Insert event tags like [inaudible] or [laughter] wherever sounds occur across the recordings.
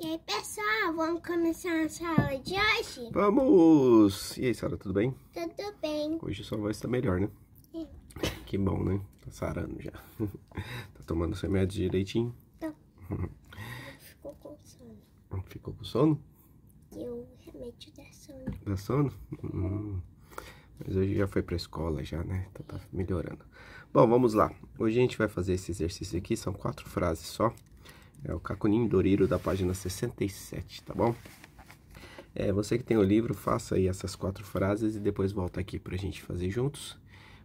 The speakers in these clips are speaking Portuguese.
E aí, pessoal, vamos começar a aula de hoje? Vamos! E aí, Sara, tudo bem? Tudo bem. Hoje sua voz tá melhor, né? É. Que bom, né? Tá sarando já. [laughs] tá tomando seu remédio direitinho? Tá. [laughs] Ficou com sono. Ficou com sono? E o remédio dá sono. Dá sono? Hum. Mas hoje já foi pra escola já, né? Então tá melhorando. Bom, vamos lá. Hoje a gente vai fazer esse exercício aqui, são quatro frases só. É o cacuninho Doriro da página 67, tá bom? É, você que tem o livro, faça aí essas quatro frases e depois volta aqui pra gente fazer juntos.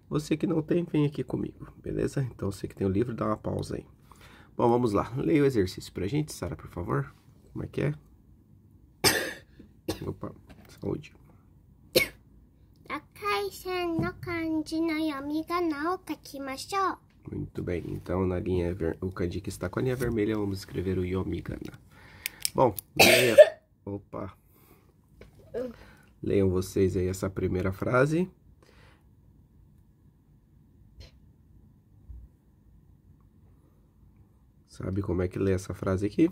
Você que não tem, vem aqui comigo, beleza? Então você que tem o livro, dá uma pausa aí. Bom, vamos lá. Leia o exercício pra gente, Sara, por favor. Como é que é? [coughs] Opa, saúde. 赤い線の漢字の読み仮名を書きましょう。muito bem, então na linha ver... o Kandika está com a linha vermelha, vamos escrever o Yomigana. Bom, leia... [coughs] Opa! Leiam vocês aí essa primeira frase. Sabe como é que lê essa frase aqui?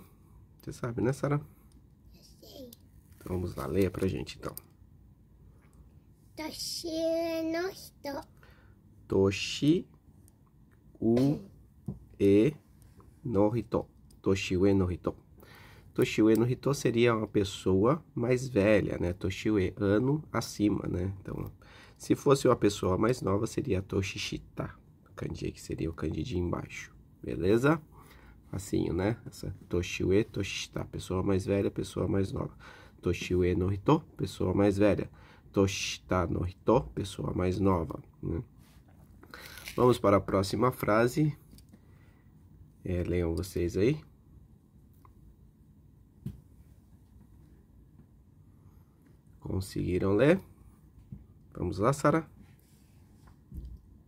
Você sabe, né, Sara? Sei. Então vamos lá, leia pra gente então. Toshi no hito. Toshi U E no Hito. Toshiue no Hito. Toshiue no Hito seria uma pessoa mais velha, né? Toshiue, ano acima, né? Então, se fosse uma pessoa mais nova, seria Toshishita. Kanji, que seria o kanji de embaixo. Beleza? Facinho, assim, né? Essa Toshiue, toshita. Pessoa mais velha, pessoa mais nova. Toshiue no Hito, pessoa mais velha. Toshita no Hito, pessoa mais nova. Né? Vamos para a próxima frase. É, leiam vocês aí. Conseguiram ler? Vamos lá, Sara.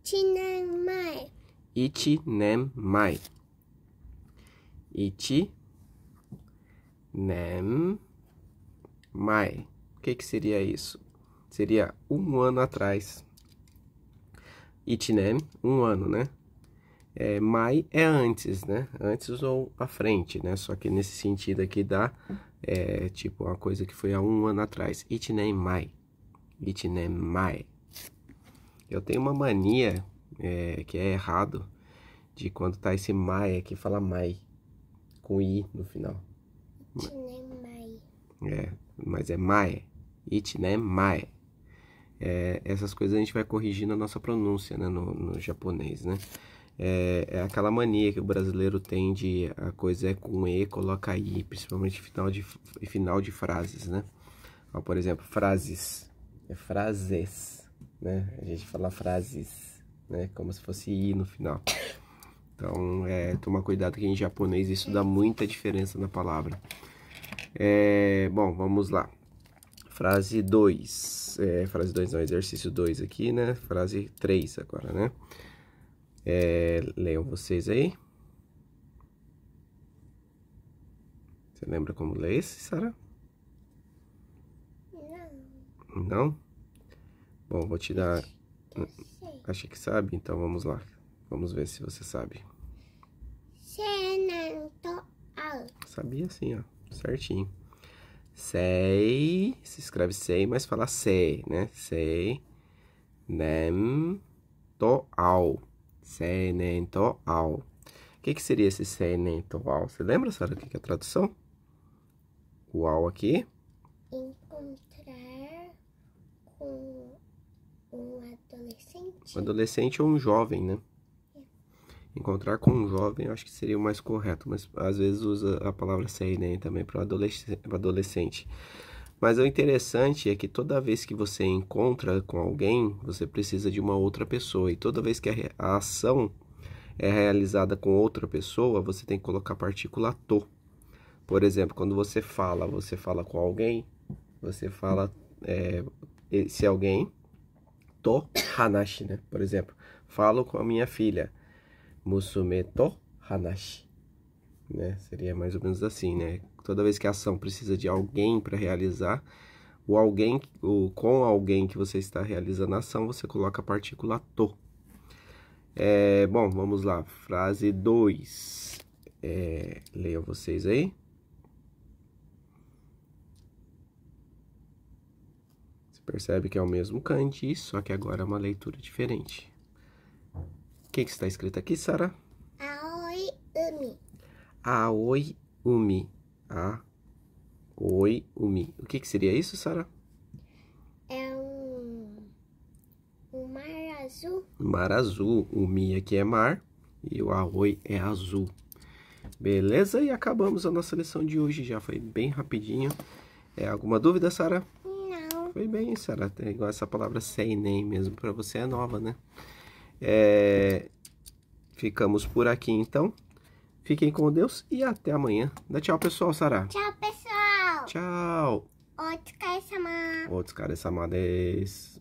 Itinemai. Itinemai. Iti nem mai. O que, que seria isso? Seria um ano atrás. Itinem, um ano, né? É, mai é antes, né? Antes ou à frente, né? Só que nesse sentido aqui dá é, tipo uma coisa que foi há um ano atrás. Itinem mai. Itinem mai. Eu tenho uma mania é, que é errado de quando tá esse mai aqui, fala mai com i no final. Itinem mai. É, mas é mai. Itinem mai. É, essas coisas a gente vai corrigindo a nossa pronúncia, né, no, no japonês, né? É, é, aquela mania que o brasileiro tem de a coisa é com E, coloca I, principalmente final de, final de frases, né? Ó, por exemplo, frases, é frases, né? A gente fala frases, né? Como se fosse I no final. Então, é, cuidado que em japonês isso dá muita diferença na palavra. É, bom, vamos lá. Frase 2. É, frase 2 não, exercício 2 aqui, né? Frase 3 agora, né? É, leiam vocês aí. Você lembra como lê esse, Sara? Não. Não? Bom, vou te dar. Acha que sabe? Então vamos lá. Vamos ver se você sabe. Senanto. Né? Sabia sim, ó. Certinho sei, se escreve sei, mas fala sei, né? Sei, nem, to, ao. Sei, nem, to, ao. O que, que seria esse sei, nem, to, ao? Você lembra, Sara, o que, que é a tradução? O ao aqui. Encontrar com um adolescente. Um adolescente ou um jovem, né? Encontrar com um jovem, eu acho que seria o mais correto, mas às vezes usa a palavra serenem também para adolescente, adolescente. Mas o interessante é que toda vez que você encontra com alguém, você precisa de uma outra pessoa. E toda vez que a, a ação é realizada com outra pessoa, você tem que colocar a partícula to. Por exemplo, quando você fala, você fala com alguém, você fala é, se alguém, to hanashi, né? Por exemplo, falo com a minha filha musume to hanashi. Né? Seria mais ou menos assim, né? Toda vez que a ação precisa de alguém para realizar, o alguém, o com alguém que você está realizando a ação, você coloca a partícula to. É, bom, vamos lá. Frase 2. É, leiam vocês aí. Você percebe que é o mesmo kanji, só que agora é uma leitura diferente que, que está escrito aqui, Sara? Aoi Umi. Aoi Umi. Aoi Umi. O que, que seria isso, Sara? É um... um mar azul. Mar azul. O mi aqui é mar e o Aoi é azul. Beleza? E acabamos a nossa lição de hoje. Já foi bem rapidinho. É, alguma dúvida, Sara? Não. Foi bem, Sara. É igual essa palavra sei nem mesmo. Para você é nova, né? É, ficamos por aqui então. Fiquem com Deus e até amanhã. Dá tchau, pessoal, Sara. Tchau, pessoal. Tchau. お疲れ様。お疲れ様です。